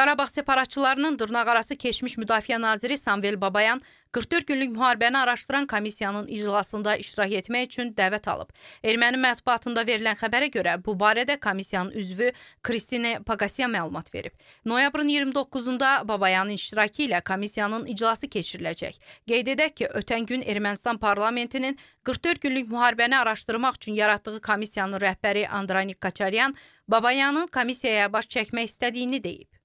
Qarabağ separatçılarının dırnaqarası keçmiş Müdafiə naziri Samvel Babayan 44 günlük müharibəni araşdıran komissiyanın iclasında iştirak etmək üçün dəvət alıb. Erməni mətbuatında verilən xəbərə görə bu barədə komissiyanın üzvü Kristine Pagasya məlumat verib. Noyabrın 29-da Babayanın iştirakı ilə komissiyanın iclası keçiriləcək. Qeyd edək ki, ötən gün Ermənistan parlamentinin 44 günlük müharibəni araşdırmaq üçün yaratdığı komissiyanın rəhbəri Andranik Kaçaryan Babayanın komissiyaya baş çəkmək istədiyini deyib.